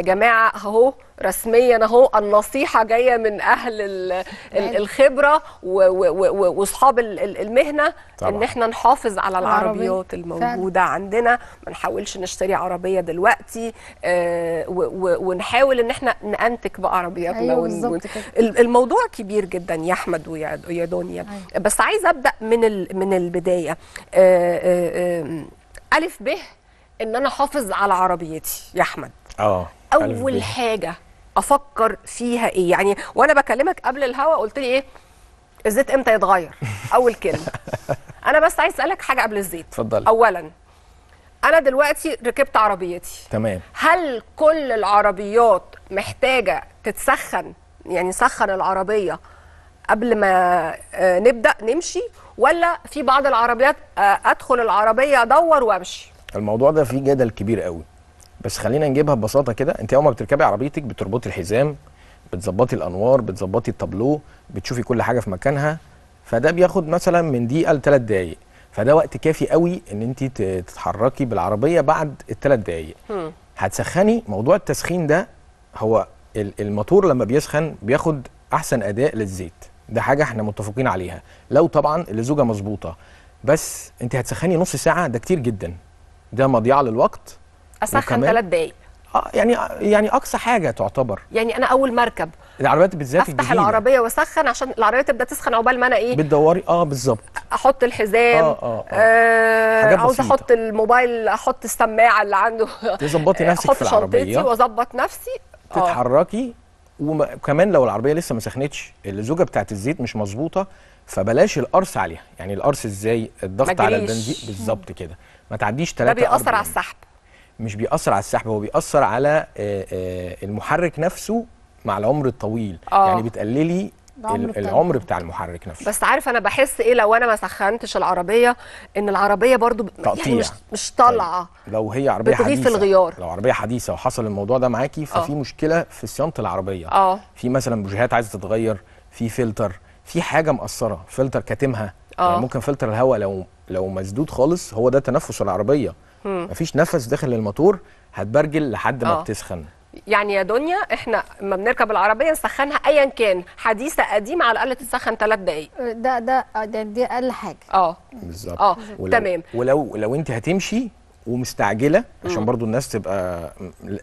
يا جماعه اهو رسميا اهو النصيحه جايه من اهل الخبره واصحاب المهنه طبعا. ان احنا نحافظ على العربيات الموجوده فعلا. عندنا ما نحاولش نشتري عربيه دلوقتي آه ونحاول ان احنا ننتج بقى عربياتنا أيوة الموضوع كبير جدا يا احمد ويا دنيا أيوة. بس عايزه ابدا من من البدايه آه آه آه الف ب ان انا احافظ على عربيتي يا احمد اه اول حاجه افكر فيها ايه يعني وانا بكلمك قبل الهوا قلت لي ايه الزيت امتى يتغير اول كلمه انا بس عايز اسالك حاجه قبل الزيت اتفضلي اولا انا دلوقتي ركبت عربيتي تمام هل كل العربيات محتاجه تتسخن يعني سخن العربيه قبل ما آه، نبدا نمشي ولا في بعض العربيات آه، ادخل العربيه ادور وامشي الموضوع ده فيه جدل كبير قوي بس خلينا نجيبها ببساطه كده انت اول ما بتركبي عربيتك بتربطي الحزام بتظبطي الانوار بتظبطي التابلو بتشوفي كل حاجه في مكانها فده بياخد مثلا من دقيقه لثلاث دقائق فده وقت كافي قوي ان انت تتحركي بالعربيه بعد الثلاث دقائق هتسخني موضوع التسخين ده هو الموتور لما بيسخن بياخد احسن اداء للزيت ده حاجه احنا متفقين عليها لو طبعا اللزوجه مظبوطه بس انت هتسخني نص ساعه ده كتير جدا ده مضيعه للوقت اسخن ثلاث دقائق اه يعني يعني اقصى حاجه تعتبر يعني انا اول مركب العربيات بالذات افتح الجديدة. العربيه واسخن عشان العربيه تبدا تسخن عقبال ما انا ايه بتدوري اه بالظبط احط الحزام اه اه, آه, آه، عاوز احط الموبايل احط السماعه اللي عنده تظبطي نفسك في العربيه احط واظبط نفسي آه. تتحركي وكمان لو العربيه لسه ما سخنتش الزوجه بتاعت الزيت مش مظبوطه فبلاش القرص عليها يعني القرص ازاي الضغط على البنزين بالظبط كده ما تعديش 3 ده بيأثر على السحب مش بيأثر على السحب هو بيأثر على آه، آه، المحرك نفسه مع العمر الطويل أوه. يعني بتقللي العمر بتاع المحرك نفسه بس عارف انا بحس ايه لو انا ما سخنتش العربيه ان العربيه برضو يعني تقطيع. يعني مش مش طالعه طيب. لو هي عربيه حديثه في الغيار لو عربيه حديثه وحصل الموضوع ده معاكي آه. ففي أوه. مشكله في صيانه العربيه اه في مثلا بوجيهات عايزه تتغير في فلتر في حاجه مقصره فلتر كاتمها يعني ممكن فلتر الهواء لو لو مسدود خالص هو ده تنفس العربيه مفيش نفس داخل الموتور هتبرجل لحد ما أوه. بتسخن يعني يا دنيا احنا لما بنركب العربيه نسخنها ايا كان حديثه قديمه على الاقل تتسخن ثلاث دقائق أه، ده ده آه، ده دي اقل حاجه اه بالظبط اه تمام ولو لو انت هتمشي ومستعجله عشان برضو الناس تبقى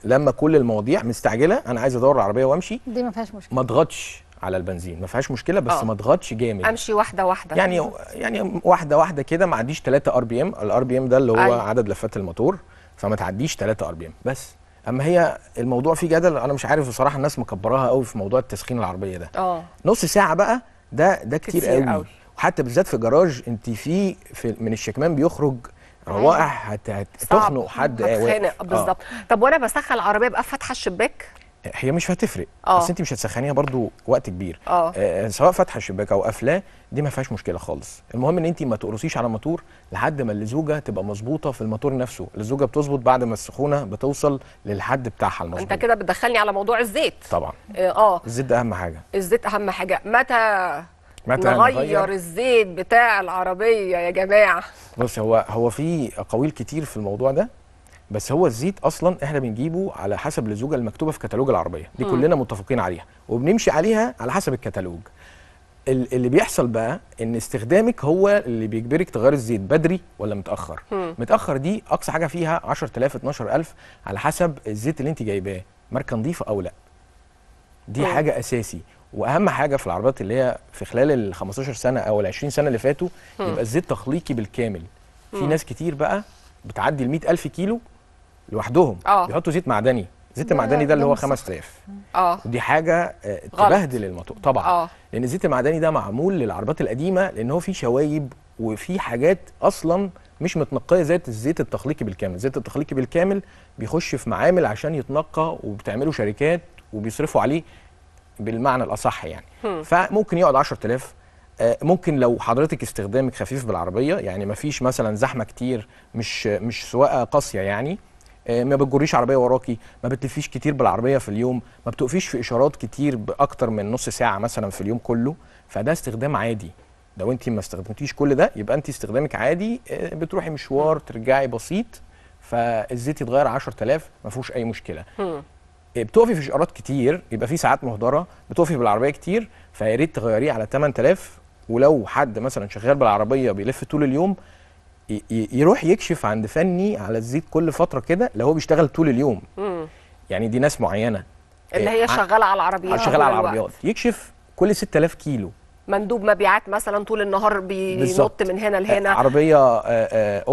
لما كل المواضيع مستعجله انا عايز ادور العربيه وامشي دي ما فيهاش مشكله ما تضغطش على البنزين ما فيهاش مشكله بس أوه. ما اضغطش جامد امشي واحده واحده يعني يعني واحده واحده كده ما عديش 3 ار بي ام الار بي ام ده اللي هو أي. أيوه. عدد لفات الموتور فما تعديش 3 ار بي ام بس اما هي الموضوع فيه جدل انا مش عارف بصراحه الناس مكبراها قوي في موضوع التسخين العربيه ده أوه. نص ساعه بقى ده ده كتير, كتير قوي. قوي وحتى بالذات في جراج انت في, في من الشكمان بيخرج روائح آه، هتخنق حد آه. بالظبط آه. طب وانا بسخن العربيه بقى فاتحه الشباك هي مش هتفرق آه. بس انت مش هتسخنيها برضو وقت كبير أوه. آه،, آه سواء فتح الشباك او قافلاه دي ما فيهاش مشكله خالص المهم ان انت ما تقرصيش على الموتور لحد ما اللزوجه تبقى مظبوطه في الموتور نفسه اللزوجه بتظبط بعد ما السخونه بتوصل للحد بتاعها المظبوط انت كده بتدخلني على موضوع الزيت طبعا اه, آه. الزيت ده اهم حاجه الزيت اهم حاجه متى متى نغير الزيت بتاع العربيه يا جماعه بص هو هو في اقاويل كتير في الموضوع ده بس هو الزيت اصلا احنا بنجيبه على حسب اللزوجه المكتوبه في كتالوج العربيه دي م. كلنا متفقين عليها وبنمشي عليها على حسب الكتالوج اللي بيحصل بقى ان استخدامك هو اللي بيجبرك تغير الزيت بدري ولا متاخر م. متاخر دي اقصى حاجه فيها 10000 12000 على حسب الزيت اللي انت جايباه ماركه نظيفه او لا دي م. حاجه اساسي واهم حاجه في العربيات اللي هي في خلال ال 15 سنه او ال 20 سنه اللي فاتوا يبقى الزيت تخليقي بالكامل في ناس كتير بقى بتعدي ال 100000 كيلو لوحدهم أوه. بيحطوا زيت معدني زيت المعدني ده اللي هو 5000 اه ودي حاجه آه، تبهدل الموتور طبعا أوه. لان الزيت المعدني ده معمول للعربات القديمه لان هو فيه شوايب وفيه حاجات اصلا مش متنقيه زي الزيت التخليقي بالكامل الزيت التخليقي بالكامل بيخش في معامل عشان يتنقى وبتعمله شركات وبيصرفوا عليه بالمعنى الاصح يعني هم. فممكن يقعد 10000 آه، ممكن لو حضرتك استخدامك خفيف بالعربيه يعني مفيش مثلا زحمه كتير مش مش سواقه قاسيه يعني آه، ما بتجريش عربيه وراكي ما بتلفيش كتير بالعربيه في اليوم ما بتقفيش في اشارات كتير باكتر من نص ساعه مثلا في اليوم كله فده استخدام عادي لو انت ما استخدمتيش كل ده يبقى انت استخدامك عادي آه، بتروحي مشوار ترجعي بسيط فالزيت يتغير 10000 ما فيهوش اي مشكله آه، بتقفي في اشارات كتير يبقى في ساعات مهدره بتقفي بالعربيه كتير فيا ريت تغيريه على 8000 ولو حد مثلا شغال بالعربيه بيلف طول اليوم يروح يكشف عند فني على الزيت كل فتره كده لو هو بيشتغل طول اليوم مم. يعني دي ناس معينه اللي هي آه، شغاله على العربيات آه، شغاله على العربيات يكشف كل 6000 كيلو مندوب مبيعات مثلا طول النهار بينط من هنا لهنا آه، عربيه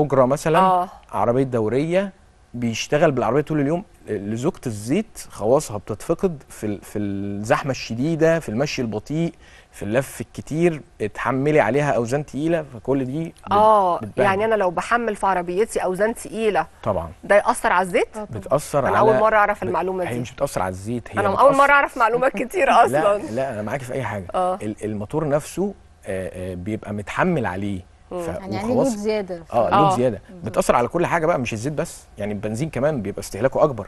اجره مثلا آه. عربيه دوريه بيشتغل بالعربيه طول اليوم لزوجة الزيت خواصها بتتفقد في في الزحمه الشديده في المشي البطيء في اللف الكتير اتحملي عليها اوزان تقيله فكل دي اه يعني انا لو بحمل في عربيتي اوزان تقيله طبعا ده ياثر على الزيت بتاثر انا على اول مره اعرف المعلومه دي هي مش بتاثر على الزيت هي انا بتأثر... اول مره اعرف معلومات كتير اصلا لا لا انا معاكي في اي حاجه آه. الموتور نفسه آه، آه، بيبقى متحمل عليه يعني, يعني لود زياده اه لود آه. زياده بتاثر على كل حاجه بقى مش الزيت بس يعني البنزين كمان بيبقى استهلاكه اكبر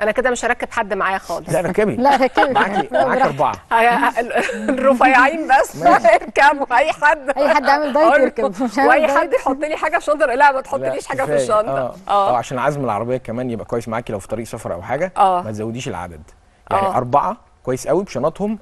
انا كده مش هركب حد معايا خالص لا ركبي لا ركبي معاكي معاكي اربعه الرفيعين بس اركبوا اي حد اي حد عامل دايت يركب واي حد يحط لي حاجه في الشنطه لا ما تحطليش حاجه في الشنطه اه اه عشان عزم العربيه كمان يبقى كويس معاكي لو في طريق سفر او حاجه آه. ما تزوديش العدد آه. يعني اربعه كويس قوي بشنطهم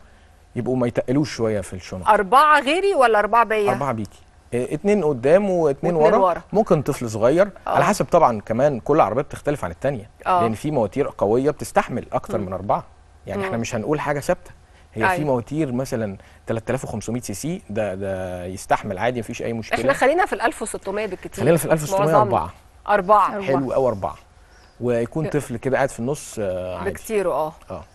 يبقوا ما يتقلوش شويه في الشنط اربعه غيري ولا اربعه بيا اربعه بيكي آه، اتنين قدام واتنين, ورا. ورا ممكن طفل صغير أوه. على حسب طبعا كمان كل عربيه بتختلف عن الثانيه آه. لان في مواتير قويه بتستحمل اكتر م. من اربعه يعني م. احنا مش هنقول حاجه ثابته هي أي. في أيوة. مواتير مثلا 3500 سي سي ده ده يستحمل عادي مفيش اي مشكله احنا خلينا في ال 1600 بالكتير خلينا في ال 1600 اربعه اربعه حلو قوي اربعه ويكون طفل كده قاعد في النص آه، عادي بكتير اه اه